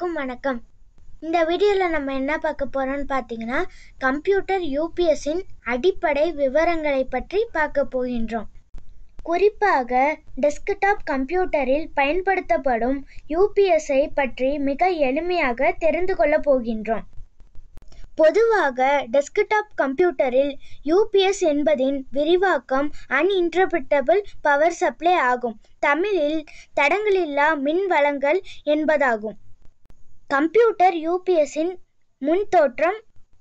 அனைவருக்கும் வணக்கம் இந்த வீடியோவில் நம்ம என்ன பார்க்க போகிறோம்னு பார்த்தீங்கன்னா கம்ப்யூட்டர் யூபிஎஸ்ஸின் அடிப்படை விவரங்களை பற்றி பார்க்க போகின்றோம் குறிப்பாக டெஸ்க்டாப் கம்ப்யூட்டரில் பயன்படுத்தப்படும் யூபிஎஸ்ஐ பற்றி மிக எளிமையாக தெரிந்து கொள்ளப் போகின்றோம் பொதுவாக டெஸ்க்டாப் கம்ப்யூட்டரில் யூபிஎஸ் என்பதின் விரிவாக்கம் அன்இன்டர்பிரிட்டபிள் பவர் சப்ளை ஆகும் தமிழில் தடங்களில்லா மின் வழங்கல் என்பதாகும் கம்ப்யூட்டர் யூபிஎஸ்ஸின் முன்தோற்றம்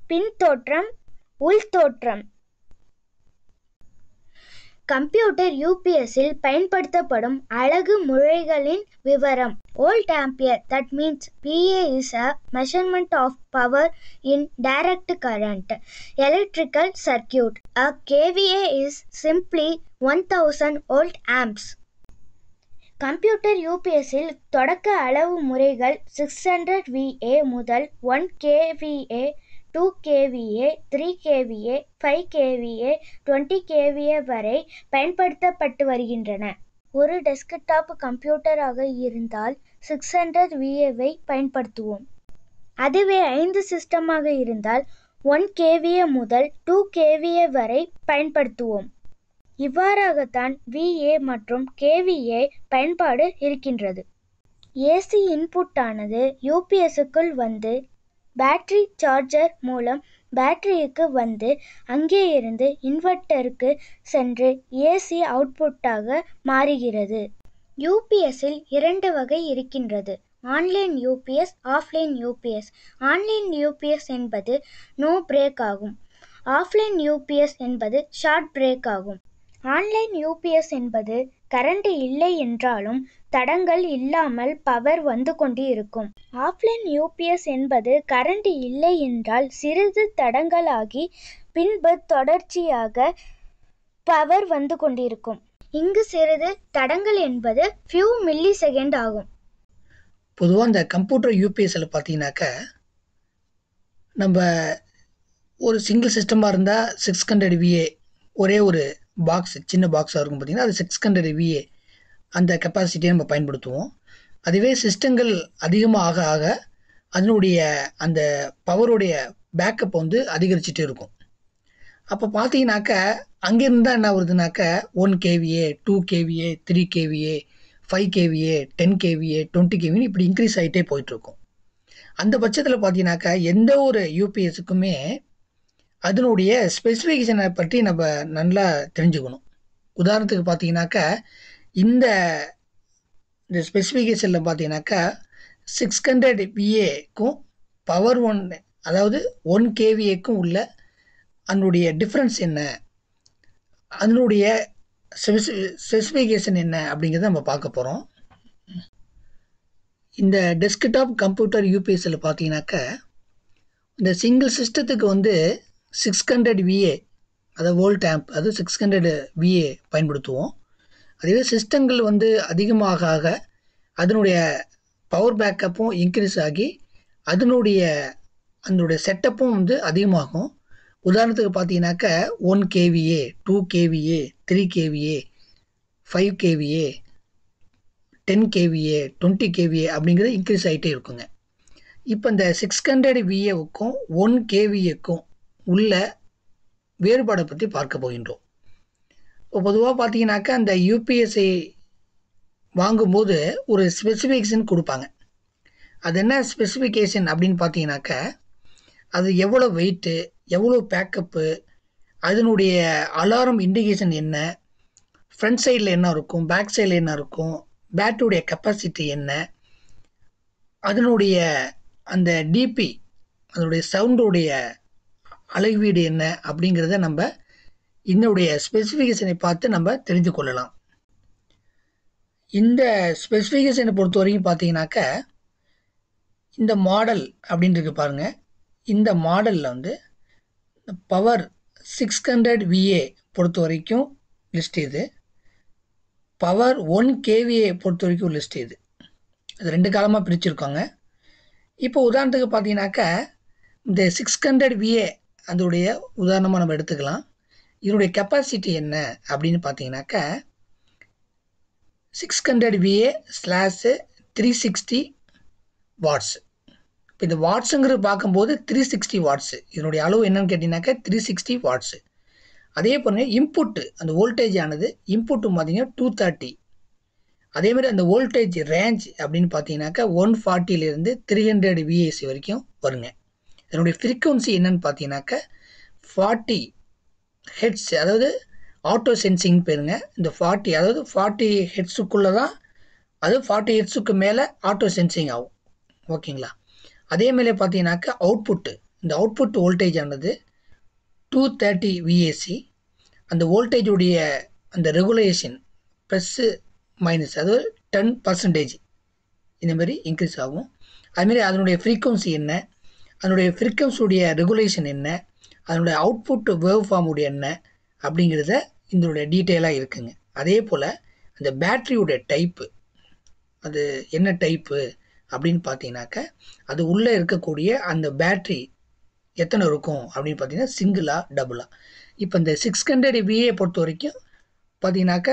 பின்தோற்றம் உள்தோற்றம் கம்ப்யூட்டர் யூபிஎஸ்ஸில் பயன்படுத்தப்படும் அழகு முறைகளின் விவரம் volt ampere that means VA is a measurement of power in direct current electrical circuit a KVA is simply one thousand volt amps computer யூபிஎஸ்சில் தொடக்க அளவு முறைகள் சிக்ஸ் ஹண்ட்ரட் விஏ முதல் one KVA two KVA three KVA five KVA twenty KVA வரை பயன்படுத்தப்பட்டு வருகின்றன ஒரு desktop கம்ப்யூட்டராக இருந்தால் சிக்ஸ் ஹண்ட்ரட் விஏவை பயன்படுத்துவோம் அதுவே ஐந்து சிஸ்டமாக இருந்தால் ஒன் கேவிஏ முதல் டூ கேவிஏ வரை பயன்படுத்துவோம் இவ்வாறாகத்தான் விஏ மற்றும் கேவிஏ பயன்பாடு இருக்கின்றது. ஏசி இன்புட்டானது UPSக்குள் வந்து பேட்டரி சார்ஜர் மூலம் பேட்டரிக்கு வந்து அங்கேயிருந்து இன்வெர்ட்டருக்கு சென்று ஏசி அவுட்புட்டாக மாறுகிறது. யு. இரண்டு வகை இருக்கின்றது. ஆன்லைன் யு. ஆஃப்லைன் யூபிஎஸ் ஆன்லைன் யூபிஎஸ் என்பது நோ பிரேக் ஆகும். ஆஃப்லைன் யூபிஎஸ் என்பது ஷார்ட் பிரேக் ஆகும். ஆன்லைன் யூபிஎஸ் என்பது கரண்ட் இல்லை என்றாலும் தடங்கள் இல்லாமல் பவர் வந்து கொண்டு இருக்கும். ஆஃப்லைன் யூபிஎஸ் என்பது கரண்ட் இல்லை என்றால் சிறிது தடங்களாகி பின்பு தொடர்ச்சியாக பவர் வந்து கொண்டிருக்கும். இங்கு சிறிது தடங்கள் என்பது ஃபியூ மில்லி செகண்ட் ஆகும். பொதுவாக இந்த கம்ப்யூட்டர் யூபிஎஸ்ஸில் பார்த்தீங்கன்னாக்கா நம்ம ஒரு சிங்கிள் சிஸ்டமாக இருந்தால் சிக்ஸ் ஹண்ட்ரட் விஏ ஒரே ஒரு பாக்ஸ் சின்ன பாக்ஸாக இருக்கும் பார்த்திங்கன்னா அது சிக்ஸ் ஹண்ட்ரட் விஏ அந்த கெப்பாசிட்டியை நம்ம பயன்படுத்துவோம் அதுவே சிஸ்டங்கள் அதிகமாக ஆக அதனுடைய அந்த பவருடைய பேக்கப் வந்து அதிகரிச்சுட்டே இருக்கும் அப்போ பார்த்தீங்கன்னாக்க அங்கேருந்து என்ன வருதுனாக்க one KVA two KVA three KVA five KVA ten KVA twenty கேவின்னு இப்படி இன்க்ரீஸ் ஆகிட்டே போயிட்டுருக்கும் அந்த பட்சத்தில் பார்த்தீங்கன்னாக்கா எந்த ஒரு யூபிஎஸ்க்குமே அதனுடைய ஸ்பெசிஃபிகேஷனை பற்றி நம்ம நல்லா தெரிஞ்சுக்கணும் உதாரணத்துக்கு பார்த்தீங்கன்னாக்கா இந்த இந்த ஸ்பெசிஃபிகேஷனில் பார்த்தீங்கன்னாக்கா சிக்ஸ் ஹண்ட்ரட் பிஏக்கும் பவர் ஒன் அதாவது ஒன் கேவிஏக்கும் உள்ள அதனுடைய டிஃப்ரென்ஸ் என்ன அதனுடைய ஸ்பெசி ஸ்பெசிஃபிகேஷன் என்ன அப்படிங்கிறத நம்ம பார்க்க போகிறோம் இந்த டெஸ்க்டாப் கம்ப்யூட்டர் யூபிஎஸ்சில் பார்த்தீங்கன்னாக்கா இந்த சிங்கிள் சிஸ்டத்துக்கு வந்து சிக்ஸ் ஹண்ட்ரட் விஏ அதாவது வோல்ட் ஆம்ப் அது சிக்ஸ் ஹண்ட்ரடு விஏ பயன்படுத்துவோம் அதுவே சிஸ்டங்கள் வந்து அதிகமாக ஆக அதனுடைய பவர் பேக்கப்பும் இன்க்ரீஸ் ஆகி அதனுடைய அதனுடைய செட்டப்பும் வந்து அதிகமாகும் உதாரணத்துக்கு பார்த்தீங்கன்னாக்க one KVA two KVA three KVA five KVA ten KVA twenty KVA அப்படிங்கிறது இன்க்ரீஸ் ஆகிட்டே இருக்குங்க இப்போ இந்த சிக்ஸ் ஹண்ட்ரட் விஏவுக்கும் ஒன் கேவிஏக்கும் உள்ள வேறுபாடை பற்றி பார்க்க போகின்றோம் இப்போ பொதுவாக பார்த்தீங்கன்னாக்கா அந்த யூபிஎஸ்சி வாங்கும்போது ஒரு ஸ்பெசிஃபிகேஷன் கொடுப்பாங்க அது என்ன ஸ்பெசிஃபிகேஷன் அப்படின்னு பார்த்தீங்கன்னாக்கா அது எவ்வளோ வெயிட்டு எவ்வளோ பேக்கப்பு அதனுடைய அலாரம் இண்டிகேஷன் என்ன ஃப்ரண்ட் சைடில் என்ன இருக்கும் பேக் சைடில் என்ன இருக்கும் பேட்டரியுடைய கெப்பாசிட்டி என்ன அதனுடைய அந்த டிபி அதனுடைய சவுண்டுடைய அழகு வீடு என்ன அப்படிங்கிறத நம்ம இன்னுடைய ஸ்பெசிஃபிகேஷனை பார்த்து நம்ம தெரிந்து கொள்ளலாம் இந்த ஸ்பெசிஃபிகேஷனை பொறுத்த வரைக்கும் பார்த்தீங்கன்னாக்க இந்த மாடல் அப்படின்னு இருக்கு பாருங்கள் இந்த மாடலில் வந்து பவர் சிக்ஸ் ஹண்ட்ரட் விஏ பொறுத்த வரைக்கும் லிஸ்ட் இது பவர் ஒன் கேவிஏ பொறுத்த வரைக்கும் லிஸ்ட் இது அது ரெண்டு காலமாக பிரிச்சுருக்காங்க இப்போ உதாரணத்துக்கு பார்த்தீங்கன்னாக்கா இந்த சிக்ஸ் ஹண்ட்ரட் விஏ அதோடைய உதாரணமாக நம்ம எடுத்துக்கலாம் இதனுடைய கெப்பாசிட்டி என்ன அப்படின்னு பார்த்தீங்கன்னாக்கா six hundred VA slash three sixty watts இப்போ இந்த வாட்ஸுங்கிறது பார்க்கும்போது த்ரீ சிக்ஸ்டி வாட்ஸு இதனுடைய அளவு என்னன்னு கேட்டிங்கனாக்கா த்ரீ சிக்ஸ்டி வாட்ஸு அதே போல இம்புட்டு அந்த வோல்டேஜ் ஆனது இம்புட்டு பார்த்தீங்கன்னா டூ தேர்ட்டி அதேமாதிரி அந்த வோல்டேஜ் ரேஞ்ச் அப்படின்னு பார்த்தீங்கன்னாக்கா ஒன் ஃபார்ட்டிலேருந்து த்ரீ ஹண்ட்ரட் விஏசி வரைக்கும் வருங்க இதனுடைய ஃப்ரீக்குவன்சி என்னன்னு பார்த்தீங்கன்னாக்க ஃபார்ட்டி ஹெட்ஸ் அதாவது ஆட்டோ சென்சிங் பேருங்க இந்த ஃபார்ட்டி அதாவது ஃபார்ட்டி ஹெட்ஸுக்குள்ளே தான் அது ஃபார்ட்டி ஹெட்ஸுக்கு மேலே ஆட்டோ சென்சிங் ஆகும் ஓகேங்களா அதே மேலே பார்த்தீங்கன்னாக்க அவுட்புட்டு இந்த அவுட்புட் வோல்டேஜ் ஆனது டூ தேர்ட்டி விஏசி அந்த வோல்டேஜுடைய அந்த ரெகுலேஷன் ப்ளஸ்ஸு மைனஸ் அதாவது டென் பர்சன்டேஜ் இந்தமாரி இன்க்ரீஸ் ஆகும் அதுமாரி அதனுடைய ஃப்ரீக்குவன்சி என்ன அதனுடைய ஃப்ரீக்வன்ஸுடைய ரெகுலேஷன் என்ன அதனுடைய அவுட்புட் வேவ் ஃபார்முடைய என்ன அப்படிங்கிறத இதனுடைய டீட்டெயிலாக இருக்குங்க அதே போல் அந்த பேட்ரியுடைய டைப்பு அது என்ன டைப்பு அப்படின்னு பார்த்தீங்கன்னாக்க அது உள்ளே இருக்கக்கூடிய அந்த பேட்ரி எத்தனை இருக்கும் அப்படின்னு பார்த்தீங்கன்னா சிங்கிளாக டபுளாக இப்போ இந்த சிக்ஸ் ஹண்ட்ரட் விஏ பொறுத்த வரைக்கும் பார்த்தீங்கன்னாக்க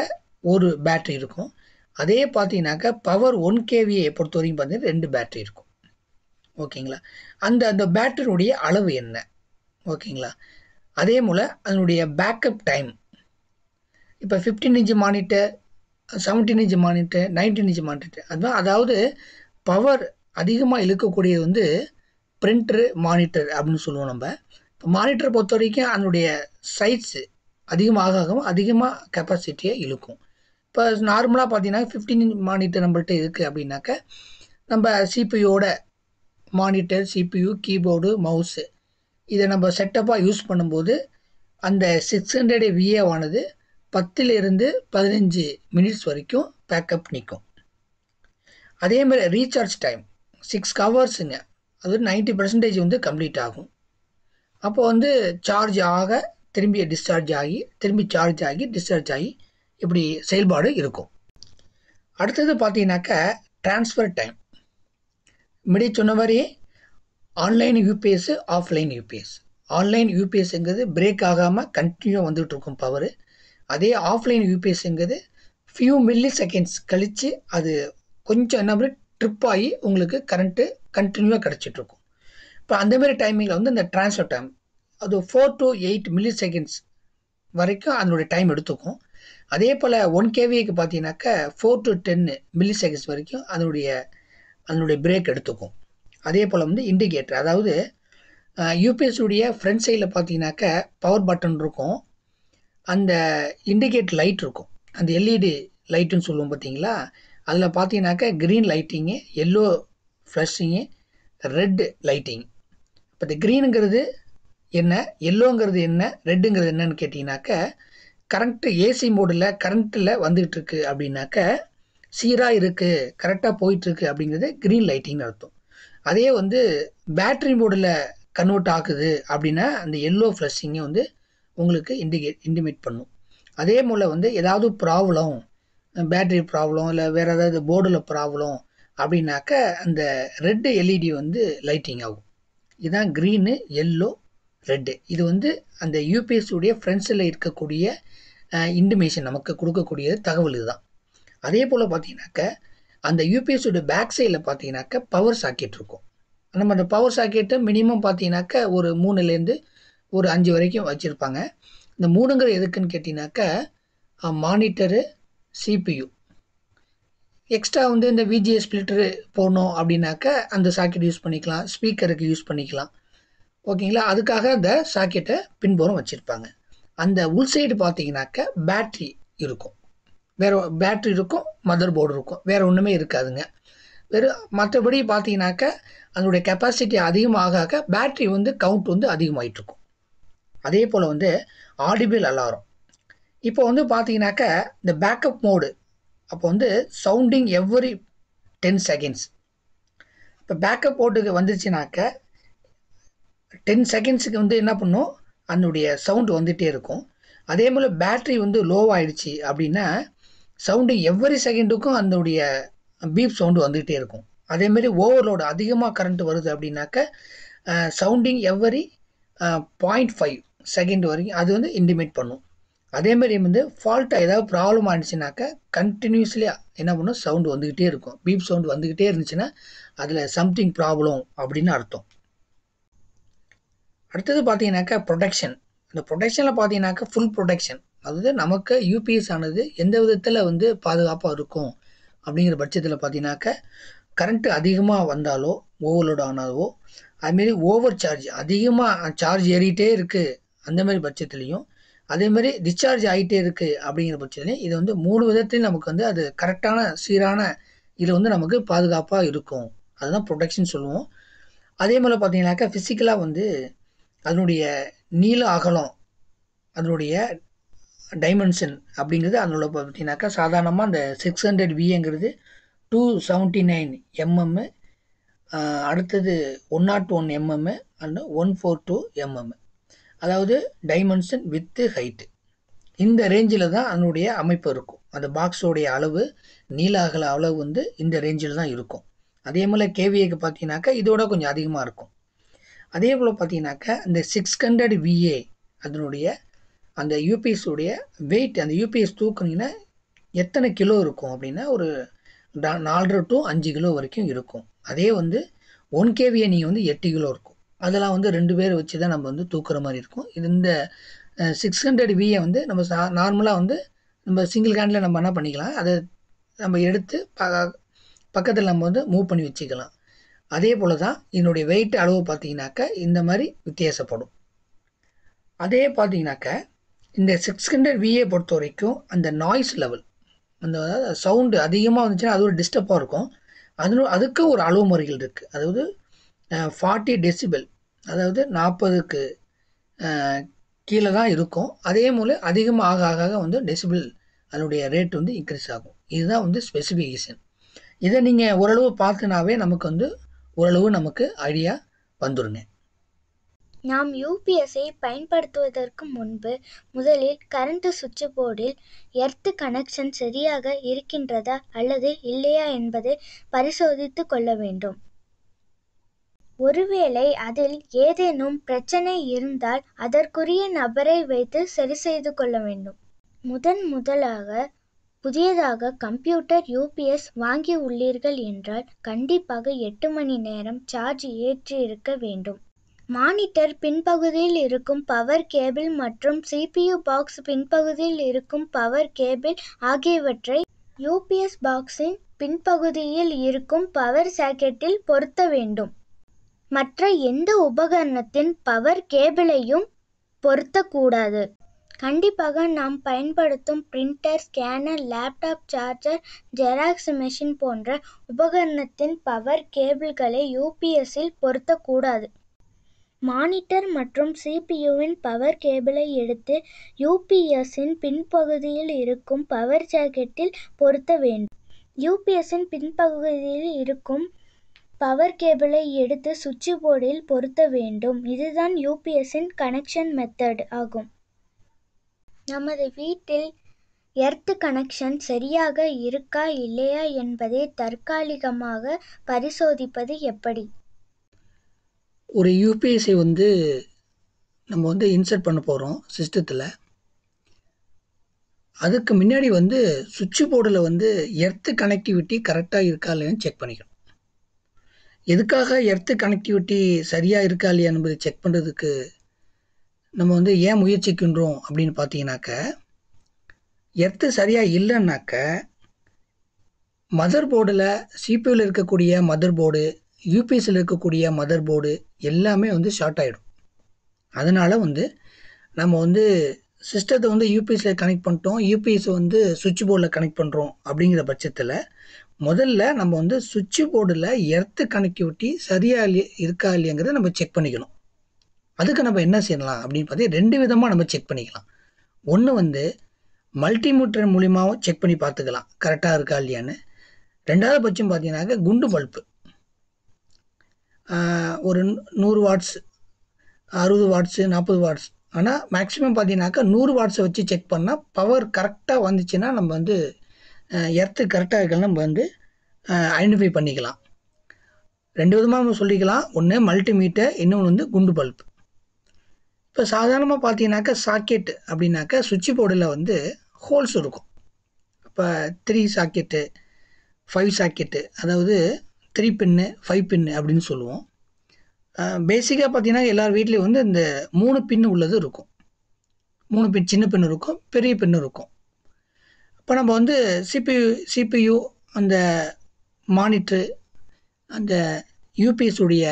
ஒரு பேட்ரி இருக்கும் அதே பார்த்தீங்கன்னாக்க பவர் ஒன் கேவிஏ பொறுத்த வரைக்கும் பார்த்தீங்கன்னா ரெண்டு பேட்ரி இருக்கும் ஓகேங்களா அந்த அந்த பேட்டரியுடைய அளவு என்ன ஓகேங்களா அதே போல் அதனுடைய பேக்கப் டைம் இப்போ fifteen inch monitor seventeen inch monitor nineteen inch monitor அதுதான் அதாவது பவர் அதிகமாக இழுக்கக்கூடியது வந்து பிரிண்டரு மானிட்டர் அப்படின்னு சொல்லுவோம் நம்ம இப்போ மானிட்டர் பொறுத்த வரைக்கும் அதனுடைய சைஸு அதிகமாக ஆகும் அதிகமாக கெப்பாசிட்டியை இழுக்கும் இப்போ நார்மலாக பார்த்தீங்கன்னா ஃபிஃப்டின் இன்ச் மானிட்டர் நம்மள்ட்ட இருக்குது அப்படின்னாக்க நம்ம சிபியோட மானிட்டர் சிபியு கீபோர்டு மவுஸு இதை நம்ம செட்டப்பாக யூஸ் பண்ணும்போது அந்த சிக்ஸ் ஹண்ட்ரட் விஏவானது பத்துலேருந்து பதினஞ்சு மினிட்ஸ் வரைக்கும் பேக்கப் நிற்கும் அதேமாதிரி ரீசார்ஜ் டைம் சிக்ஸ் ஹவர்ஸுங்க அது நைன்ட்டி பர்சன்டேஜ் வந்து கம்ப்ளீட் ஆகும் அப்போ வந்து சார்ஜ் ஆக திரும்பி டிஸ்சார்ஜ் ஆகி திரும்பி சார்ஜ் ஆகி டிஸ்சார்ஜ் ஆகி இப்படி செயல்பாடு இருக்கும் அடுத்தது பார்த்தீங்கன்னாக்கா டிரான்ஸ்ஃபர் டைம் முன்னாடி சொன்ன மாதிரி online UPS offline UPS online யூபிஎஸ்ங்கிறது பிரேக் ஆகாமல் கண்டினியூவாக வந்துகிட்டு இருக்கும் பவர் அதே ஆஃப்லைன் யூபிஎஸ்ங்கிறது ஃபியூ மில்லி செகண்ட்ஸ் கழித்து அது கொஞ்சம் என்ன மாதிரி ட்ரிப் ஆகி உங்களுக்கு கரண்ட்டு கண்டினியூவாக கிடச்சிட்ருக்கும் இப்போ அந்தமாரி டைமிங்கில் வந்து இந்த ட்ரான்ஸ்ஃபர் டைம் அது four to eight milliseconds வரைக்கும் அதனுடைய டைம் எடுத்துக்கும் அதே போல் ஒன் கேவிக்கு பார்த்தீங்கன்னாக்கா ஃபோர் டு டென்னு மில்லி செகண்ட்ஸ் வரைக்கும் அதனுடைய அதனுடைய பிரேக் எடுத்துக்கும் அதே போல் வந்து இண்டிகேட்டர் அதாவது யூபிஎஸ்ஸுடைய ஃப்ரண்ட் சைடில் பார்த்தீங்கன்னாக்க பவர் பட்டன் இருக்கும் அந்த இண்டிகேட் லைட் இருக்கும் அந்த எல்இடி லைட்டுன்னு e சொல்லுவோம் பார்த்தீங்களா அதில் பார்த்தீங்கன்னாக்க green lighting yellow flashing red lighting இப்போ இந்த க்ரீனுங்கிறது என்ன எல்லோங்கிறது என்ன ரெட்டுங்கிறது என்னன்னு கேட்டிங்கனாக்க கரண்ட்டு ஏசி மோடில் கரண்ட்டில் வந்துகிட்ருக்கு அப்படின்னாக்க சீராக இருக்குது கரெக்டாக போயிட்டுருக்கு அப்படிங்கிறது க்ரீன் லைட்டிங்னு அர்த்தம் அதே வந்து பேட்ரி மோடில் கன்வெர்ட் ஆகுது அப்படின்னா அந்த எல்லோ ஃப்ளஷிங்கை வந்து உங்களுக்கு இண்டிகேட் இண்டிமேட் பண்ணும் அதே போல் வந்து ஏதாவது ப்ராப்ளம் பேட்ரி ப்ராப்ளம் இல்லை வேறு ஏதாவது போர்டில் ப்ராப்ளம் அப்படின்னாக்க அந்த ரெட்டு எல்இடி வந்து லைட்டிங் ஆகும் இதுதான் க்ரீனு எல்லோ ரெட்டு இது வந்து அந்த யூபிஎஸ்சியுடைய ஃப்ரெண்ட்ஸில் இருக்கக்கூடிய இன்டிமேஷன் நமக்கு கொடுக்கக்கூடிய தகவல் இதுதான் அதே போல் பார்த்தீங்கன்னாக்க அந்த யூபிஎஸ்சியோட பேக் சைடில் பார்த்தீங்கன்னாக்கா பவர் சாக்கெட் இருக்கும் நம்ம அந்த பவர் சாக்கெட்டை மினிமம் பார்த்தீங்கன்னாக்க ஒரு மூணுலேருந்து ஒரு அஞ்சு வரைக்கும் வச்சுருப்பாங்க இந்த மூணுங்கிற எதுக்குன்னு கேட்டிங்கனாக்கா மானிட்டரு சிபியு எக்ஸ்ட்ரா வந்து இந்த விஜிஎஸ் ஸ்பிளிட்டரு போடணும் அப்படின்னாக்க அந்த சாக்கெட் யூஸ் பண்ணிக்கலாம் ஸ்பீக்கருக்கு யூஸ் பண்ணிக்கலாம் ஓகேங்களா அதுக்காக அந்த சாக்கெட்டை பின்புறம் வச்சுருப்பாங்க அந்த உள் சைடு பார்த்தீங்கன்னாக்க பேட்ரி இருக்கும் வேறு பேட்ரி இருக்கும் மதர் போர்டு இருக்கும் வேறு ஒன்றுமே இருக்காதுங்க வெறும் மற்றபடி பார்த்தீங்கன்னாக்க அதனுடைய கெப்பாசிட்டி அதிகமாக பேட்ரி வந்து கவுண்ட் வந்து இருக்கும் அதே போல் வந்து ஆடிபிள் அலாரம் இப்போ வந்து பார்த்தீங்கன்னாக்க இந்த பேக்கப் மோடு அப்போ வந்து சவுண்டிங் எவ்ரி டென் செகண்ட்ஸ் இப்போ பேக்கப் மோடுக்கு வந்துச்சுனாக்க டென் செகண்ட்ஸுக்கு வந்து என்ன பண்ணும் அதனுடைய சவுண்டு வந்துகிட்டே இருக்கும் அதே போல் பேட்ரி வந்து லோவாகிடுச்சு அப்படின்னா சவுண்டு எவ்வரி செகண்டுக்கும் அதனுடைய பீப் சவுண்டு வந்துக்கிட்டே இருக்கும் அதேமாரி ஓவர்லோடு அதிகமாக கரண்ட் வருது அப்படின்னாக்க sounding every point five second வரைக்கும் அது வந்து இன்டிமேட் பண்ணும் அதேமாரி வந்து ஃபால்ட்டாக ஏதாவது ப்ராப்ளம் ஆனிச்சுனாக்கா கண்டினியூஸ்லி என்ன பண்ணும் சவுண்டு வந்துக்கிட்டே இருக்கும் பீப் சவுண்டு வந்துக்கிட்டே இருந்துச்சுன்னா அதில் சம்திங் ப்ராப்ளம் அப்படின்னு அர்த்தம் அடுத்தது பார்த்தீங்கன்னாக்கா ப்ரொடெக்ஷன் இந்த ப்ரொடெக்ஷனில் பார்த்தீங்கன்னாக்கா ஃபுல் ப்ரொடெக்ஷன் அதாவது நமக்கு யூபிஎஸ் ஆனது எந்த விதத்தில் வந்து பாதுகாப்பாக இருக்கும் அப்படிங்கிற பட்சத்தில் பார்த்தீங்கன்னாக்க கரண்ட்டு அதிகமாக வந்தாலோ ஓவர்லோடு ஆனாலோ அதுமாரி ஓவர் சார்ஜ் அதிகமாக சார்ஜ் ஏறிட்டே இருக்குது அந்தமாரி பட்சத்துலேயும் அதேமாரி டிஸ்சார்ஜ் ஆகிட்டே இருக்குது அப்படிங்கிற பட்சத்துலேயும் இது வந்து மூணு விதத்துலையும் நமக்கு வந்து அது கரெக்டான சீரான இது வந்து நமக்கு பாதுகாப்பாக இருக்கும் அதுதான் ப்ரொடெக்ஷன் சொல்லுவோம் அதே போல் பார்த்தீங்கன்னாக்கா ஃபிசிக்கலாக வந்து அதனுடைய நீள அகலம் அதனுடைய டைமென்ஷன் அப்படிங்கிறது அதில் பார்த்தீங்கன்னாக்கா சாதாரணமாக அந்த சிக்ஸ் ஹண்ட்ரட் விஏங்கிறது டூ செவன்ட்டி நைன் எம்எம்மு அடுத்தது one nought one mm and one four two mm அதாவது டைமென்ஷன் வித்து ஹைட்டு இந்த ரேஞ்சில் தான் அதனுடைய அமைப்பு இருக்கும் அந்த பாக்ஸோடைய அளவு நீலாகல அளவு வந்து இந்த ரேஞ்சில் தான் இருக்கும் அதே போல் கேவிஏக்கு பார்த்தீங்கன்னாக்கா இதோட கொஞ்சம் அதிகமாக இருக்கும் அதே போல் பார்த்தீங்கன்னாக்கா இந்த சிக்ஸ் ஹண்ட்ரட் விஏ அதனுடைய அந்த யூபிஎஸ்ஸுடைய வெயிட் அந்த யூபிஎஸ் தூக்குனீங்கன்னா எத்தனை கிலோ இருக்கும் அப்படின்னா ஒரு நாலரை டு அஞ்சு கிலோ வரைக்கும் இருக்கும் அதே வந்து ஒன் கேவியை நீங்கள் வந்து எட்டு கிலோ இருக்கும் அதெல்லாம் வந்து ரெண்டு பேர் வச்சு தான் நம்ம வந்து தூக்குற மாதிரி இருக்கும் இது இந்த சிக்ஸ் ஹண்ட்ரட் வியை வந்து நம்ம சா நார்மலாக வந்து நம்ம சிங்கிள் ஹேண்டில் நம்ம என்ன பண்ணிக்கலாம் அதை நம்ம எடுத்து ப பக்கத்தில் நம்ம வந்து மூவ் பண்ணி வச்சுக்கலாம் அதே போல் தான் இதனுடைய வெயிட் அளவு பார்த்தீங்கன்னாக்க இந்த மாதிரி வித்தியாசப்படும் அதே பார்த்தீங்கன்னாக்க இந்த சிக்ஸ் ஹண்ட்ரட் விஏ பொறுத்த வரைக்கும் அந்த நாய்ஸ் லெவல் அந்த சவுண்டு அதிகமாக வந்துச்சுன்னா அது ஒரு டிஸ்டர்பாக இருக்கும் அது அதுக்கு ஒரு அளவு முறைகள் இருக்குது அதாவது ஃபார்ட்டி டெசிபிள் அதாவது நாற்பதுக்கு கீழே தான் இருக்கும் அதே போல் அதிகமாக ஆக ஆக வந்து டெசிபிள் அதனுடைய ரேட் வந்து இன்க்ரீஸ் ஆகும் இதுதான் வந்து ஸ்பெசிஃபிகேஷன் இதை நீங்கள் ஓரளவு பார்த்துனாவே நமக்கு வந்து ஓரளவு நமக்கு ஐடியா வந்துடுங்க நாம் யூபிஎஸ்ஐ பயன்படுத்துவதற்கு முன்பு முதலில் கரண்ட் சுவிட்ச் போர்டில் எர்த்து கனெக்ஷன் சரியாக இருக்கின்றதா அல்லது இல்லையா என்பதை பரிசோதித்து கொள்ள வேண்டும் ஒருவேளை அதில் ஏதேனும் பிரச்சனை இருந்தால் அதற்குரிய நபரை வைத்து சரி செய்து கொள்ள வேண்டும் முதன் முதலாக புதியதாக கம்ப்யூட்டர் யூபிஎஸ் வாங்கி உள்ளீர்கள் என்றால் கண்டிப்பாக எட்டு மணி நேரம் சார்ஜ் ஏற்றி இருக்க வேண்டும் மானிட்டர் பின்பகுதியில் இருக்கும் பவர் கேபிள் மற்றும் சிபியு பாக்ஸ் பின்பகுதியில் இருக்கும் பவர் கேபிள் ஆகியவற்றை யூபிஎஸ் பாக்ஸின் பின்பகுதியில் இருக்கும் பவர் சாக்கெட்டில் பொருத்த வேண்டும் மற்ற எந்த உபகரணத்தின் பவர் கேபிளையும் பொருத்தக்கூடாது கண்டிப்பாக நாம் பயன்படுத்தும் printer scanner laptop charger xerox machine போன்ற உபகரணத்தின் பவர் கேபிள்களை யூபிஎஸ்ஸில் பொருத்தக்கூடாது மானிட்டர் மற்றும் சிபியுவின் பவர் கேபிளை எடுத்து யு. பின்பகுதியில் இருக்கும் பவர் ஜாக்கெட்டில் பொருத்த வேண்டும். யு. பின்பகுதியில் இருக்கும் பவர் கேபிளை எடுத்து சுவிட்ச் போர்டில் பொருத்த வேண்டும். இதுதான் யு. கனெக்ஷன் மெத்தட் ஆகும். நமது வீட்டில் எர்த் கனெக்ஷன் சரியாக இருக்கா இல்லையா என்பதை தற்காலிகமாக பரிசோதிப்பது எப்படி? ஒரு யூபிஎஸ்சி வந்து நம்ம வந்து இன்சர்ட் பண்ண போகிறோம் சிஸ்டத்தில் அதுக்கு முன்னாடி வந்து சுவிட்ச் போர்டில் வந்து எர்த்து கனெக்டிவிட்டி கரெக்டாக இருக்கா இல்லையான்னு செக் பண்ணிக்கணும் எதுக்காக எர்த்து கனெக்டிவிட்டி சரியாக இருக்கா இல்லையா என்பதை செக் பண்ணுறதுக்கு நம்ம வந்து ஏன் முயற்சிக்கின்றோம் அப்படின்னு பார்த்தீங்கன்னாக்க எர்த்து சரியாக இல்லைன்னாக்க மதர் போர்டில் சிபியூவில் இருக்கக்கூடிய மதர் போர்டு யூபிஎஸ்சியில் இருக்கக்கூடிய மதர் போர்டு எல்லாமே வந்து ஷார்ட் ஆகிடும் அதனால் வந்து நம்ம வந்து சிஸ்டத்தை வந்து யூபிஎஸில் கனெக்ட் பண்ணிட்டோம் யூபிஎஸ் வந்து சுவிட்ச் போர்டில் கனெக்ட் பண்ணுறோம் அப்படிங்கிற பட்சத்தில் முதல்ல நம்ம வந்து சுவிட்ச் போர்டில் எர்த்து கனெக்டிவிட்டி சரியாக இல்லையே இருக்கா இல்லையங்கிறத நம்ம செக் பண்ணிக்கணும் அதுக்கு நம்ம என்ன செய்யலாம் அப்படின்னு பார்த்தீங்கன்னா ரெண்டு விதமாக நம்ம செக் பண்ணிக்கலாம் ஒன்று வந்து மல்டிமீட்டர் மூலியமாகவும் செக் பண்ணி பார்த்துக்கலாம் கரெக்டாக இருக்கா இல்லையான்னு ரெண்டாவது பட்சம் பார்த்தீங்கன்னாக்க குண்டு பல்ப்பு ஒரு நூறு வாட்ஸ் அறுபது வாட்ஸு நாற்பது வாட்ஸ் ஆனால் மேக்ஸிமம் பார்த்தீங்கன்னாக்கா நூறு வாட்ஸை வச்சு செக் பண்ணால் பவர் கரெக்டாக வந்துச்சுன்னா நம்ம வந்து எர்த்து கரெக்டாக இருக்கலாம் நம்ம வந்து ஐடென்டிஃபை பண்ணிக்கலாம் ரெண்டு விதமாக நம்ம சொல்லிக்கலாம் ஒன்று மல்டிமீட்டர் இன்னொன்று வந்து குண்டு பல்ப் இப்போ சாதாரணமாக பார்த்தீங்கன்னாக்கா சாக்கெட் அப்படின்னாக்கா சுவிட்ச் போர்டில் வந்து ஹோல்ஸ் இருக்கும் இப்போ த்ரீ சாக்கெட்டு ஃபைவ் சாக்கெட்டு அதாவது த்ரீ பின்னு ஃபைவ் பின்னு அப்படின்னு சொல்லுவோம் பேசிக்காக பார்த்தீங்கன்னா எல்லார் வீட்லேயும் வந்து இந்த மூணு பின்னு உள்ளது இருக்கும் மூணு பின் சின்ன பின்னு இருக்கும் பெரிய பின்னு இருக்கும் இப்போ நம்ம வந்து சிபியு சிபியு அந்த மானிட்ரு அந்த யூபிஎஸ் உடைய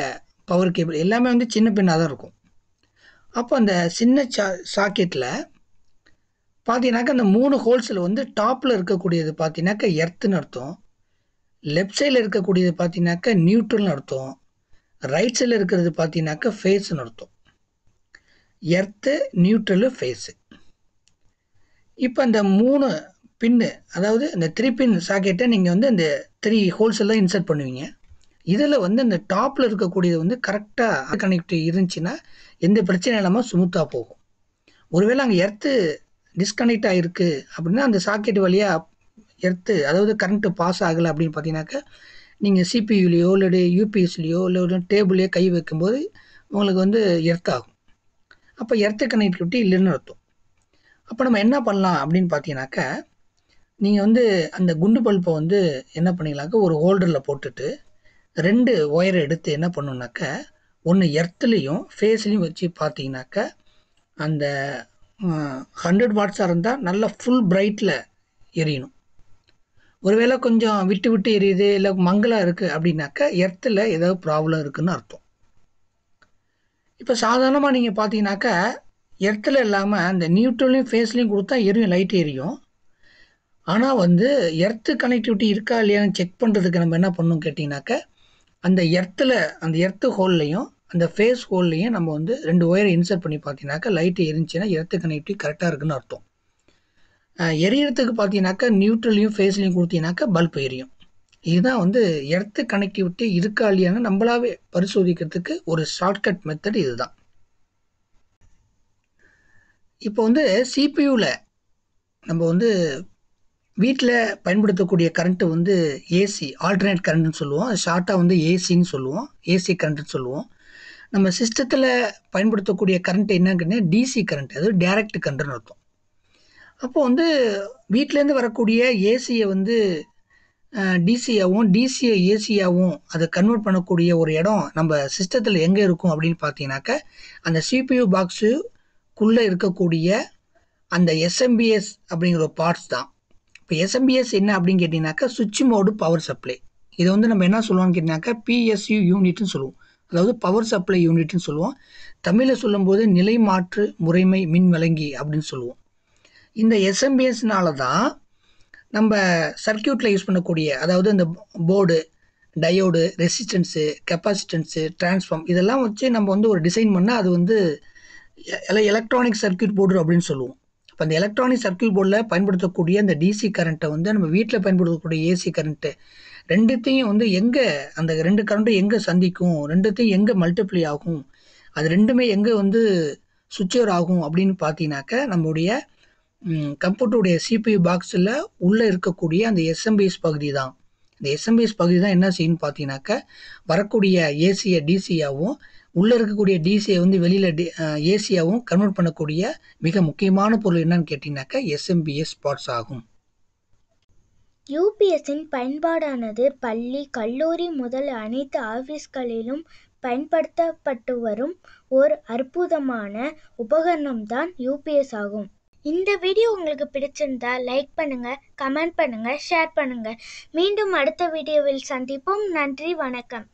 பவர் கேபிள் எல்லாமே வந்து சின்ன பின்னாக தான் இருக்கும் அப்போ அந்த சின்ன சா சாக்கெட்டில் பார்த்தீங்கன்னாக்கா அந்த மூணு ஹோல்ஸில் வந்து டாப்பில் இருக்கக்கூடியது பார்த்தீங்கன்னாக்கா எர்த்துன்னு அர்த்தம் லெஃப்ட் சைடில் இருக்கக்கூடியது பார்த்தீங்கன்னாக்கா நியூட்ரல்னு அர்த்தம் ரைட் சைடில் இருக்கிறது பார்த்தீங்கன்னாக்கா ஃபேஸ்னு அர்த்தம் எர்த்து நியூட்ரலு ஃபேஸு இப்போ அந்த மூணு பின்னு அதாவது இந்த த்ரீ பின் சாக்கெட்டை நீங்கள் வந்து அந்த த்ரீ ஹோல்ஸ் எல்லாம் இன்சர்ட் பண்ணுவீங்க இதில் வந்து அந்த டாப்பில் இருக்கக்கூடியது வந்து கரெக்டாக கனெக்ட் இருந்துச்சுன்னா எந்த பிரச்சனை இல்லாமல் ஸ்மூத்தாக போகும் ஒருவேளை அங்கே எர்த்து டிஸ்கனெக்ட் ஆகிருக்கு அப்படின்னா அந்த சாக்கெட் வழியாக எடுத்து அதாவது கரண்ட்டு பாஸ் ஆகலை அப்படின்னு பார்த்தீங்கன்னாக்கா நீங்கள் சிபியூலேயோ இல்லை யூபிஎஸ்லேயோ இல்லை ஒரு டேபிள்லேயோ கை வைக்கும்போது உங்களுக்கு வந்து எர்த் ஆகும் அப்போ எர்த்து கனெக்டிவிட்டி இல்லைன்னு அர்த்தம் அப்போ நம்ம என்ன பண்ணலாம் அப்படின்னு பார்த்தீங்கன்னாக்கா நீங்கள் வந்து அந்த குண்டு பல்பை வந்து என்ன பண்ணிங்களாக்கா ஒரு ஹோல்டரில் போட்டுட்டு ரெண்டு ஒயரை எடுத்து என்ன பண்ணணுனாக்கா ஒன்று எர்த்துலேயும் ஃபேஸ்லேயும் வச்சு பார்த்தீங்கன்னாக்கா அந்த ஹண்ட்ரட் வாட்ஸாக இருந்தால் நல்லா ஃபுல் பிரைட்டில் எரியணும் ஒருவேளை கொஞ்சம் விட்டு விட்டு எரியுது இல்லை மங்களா இருக்குது அப்படின்னாக்கா எர்த்தில் ஏதாவது ப்ராப்ளம் இருக்குதுன்னு அர்த்தம் இப்போ சாதாரணமாக நீங்கள் பார்த்தீங்கன்னாக்கா எர்த்தில் இல்லாமல் அந்த நியூட்ரலையும் ஃபேஸ்லையும் கொடுத்தா எரியும் லைட் எரியும் ஆனால் வந்து எர்த்து கனெக்டிவிட்டி இருக்கா இல்லையான்னு செக் பண்ணுறதுக்கு நம்ம என்ன பண்ணணும் கேட்டிங்கனாக்கா அந்த எர்த்தில் அந்த எர்த்து ஹோல்லையும் அந்த ஃபேஸ் ஹோல்லையும் நம்ம வந்து ரெண்டு ஒயரை இன்சர்ட் பண்ணி பார்த்தீங்கன்னாக்கா லைட்டு எரிஞ்சுன்னா எர்த்து கனெக்டிவிட்டி கரெக்டாக இருக்குதுன்னு அர்த்தம் எரியறதுக்கு பார்த்தீங்கன்னாக்கா நியூட்ரலையும் ஃபேஸ்லையும் கொடுத்தீங்கன்னாக்கா பல்ப் எரியும் இதுதான் வந்து எர்த்து கனெக்டிவிட்டி இருக்கா இல்லையான்னு நம்மளாவே பரிசோதிக்கிறதுக்கு ஒரு ஷார்ட்கட் மெத்தட் இதுதான் இப்போ வந்து சிபியூவில் நம்ம வந்து வீட்டில் பயன்படுத்தக்கூடிய கரண்ட்டு வந்து ஏசி ஆல்டர்னேட் கரண்ட்னு சொல்லுவோம் ஷார்ட்டாக வந்து ஏசின்னு சொல்லுவோம் ஏசி கரண்ட்டுன்னு சொல்லுவோம் நம்ம சிஸ்டத்தில் பயன்படுத்தக்கூடிய கரண்ட் என்னங்கன்னா டிசி கரண்ட் அது டேரக்ட் கரண்ட்னு அர்த்தம் அப்போ வந்து வீட்டிலேருந்து வரக்கூடிய ஏசியை வந்து டிசியாகவும் டிசியை ஏசியாகவும் அதை கன்வெர்ட் பண்ணக்கூடிய ஒரு இடம் நம்ம சிஸ்டத்தில் எங்கே இருக்கும் அப்படின்னு பார்த்தீங்கன்னாக்க அந்த சிபியூ பாக்ஸுக்குள்ளே இருக்கக்கூடிய அந்த எஸ்எம்பிஎஸ் அப்படிங்கிற பார்ட்ஸ் தான் இப்போ எஸ்எம்பிஎஸ் என்ன அப்படின்னு கேட்டிங்கனாக்கா சுவிட்ச் மோடு பவர் சப்ளை இதை வந்து நம்ம என்ன சொல்லுவோம்னு கேட்டிங்கனாக்கா பிஎஸ்யூ யூனிட்னு சொல்லுவோம் அதாவது பவர் சப்ளை யூனிட்னு சொல்லுவோம் தமிழில் சொல்லும்போது நிலை மாற்று முறைமை மின் வழங்கி அப்படின்னு சொல்லுவோம் இந்த எஸ்எம்பிஎஸ்னால தான் நம்ம சர்க்கியூட்டில் யூஸ் பண்ணக்கூடிய அதாவது இந்த board diode resistance capacitance transform இதெல்லாம் வச்சு நம்ம வந்து ஒரு டிசைன் பண்ணால் அது வந்து எலக்ட்ரானிக் சர்க்கியூட் போர்டு அப்படின்னு சொல்லுவோம் இப்போ அந்த எலக்ட்ரானிக் சர்க்கியூட் போர்டில் பயன்படுத்தக்கூடிய அந்த டிசி கரண்ட்டை வந்து நம்ம வீட்டில் பயன்படுத்தக்கூடிய ஏசி கரண்ட்டு ரெண்டுத்தையும் வந்து எங்கே அந்த ரெண்டு கரண்ட்டும் எங்கே சந்திக்கும் ரெண்டுத்தையும் எங்கே மல்டிப்ளை ஆகும் அது ரெண்டுமே எங்கே வந்து சுவிச்சர் ஆகும் அப்படின்னு பார்த்தீங்கன்னாக்க நம்மளுடைய கம்ப்யூட்டருடைய சிபியு பாக்ஸில் உள்ளே இருக்கக்கூடிய அந்த எஸ்எம்பிஎஸ் பகுதி தான் இந்த எஸ்எம்பிஎஸ் பகுதி தான் என்ன செய்யுன்னு பார்த்தீங்கன்னாக்க வரக்கூடிய ஏசியை டிசியாகவும் உள்ளே இருக்கக்கூடிய டிசியை வந்து வெளியில் டி ஏசியாகவும் கன்வெர்ட் பண்ணக்கூடிய மிக முக்கியமான பொருள் என்னன்னு கேட்டிங்கனாக்கா எஸ்எம்பிஎஸ் பார்ட்ஸ் ஆகும் யூபிஎஸ்ஸின் பயன்பாடானது பள்ளி கல்லூரி முதல் அனைத்து ஆஃபீஸ்களிலும் பயன்படுத்தப்பட்டு வரும் ஓர் அற்புதமான உபகரணம்தான் யூபிஎஸ் ஆகும் இந்த வீடியோ உங்களுக்கு பிடிச்சிருந்தா லைக் பண்ணுங்க கமெண்ட் பண்ணுங்க ஷேர் பண்ணுங்க மீண்டும் அடுத்த வீடியோவில் சந்திப்போம் நன்றி வணக்கம்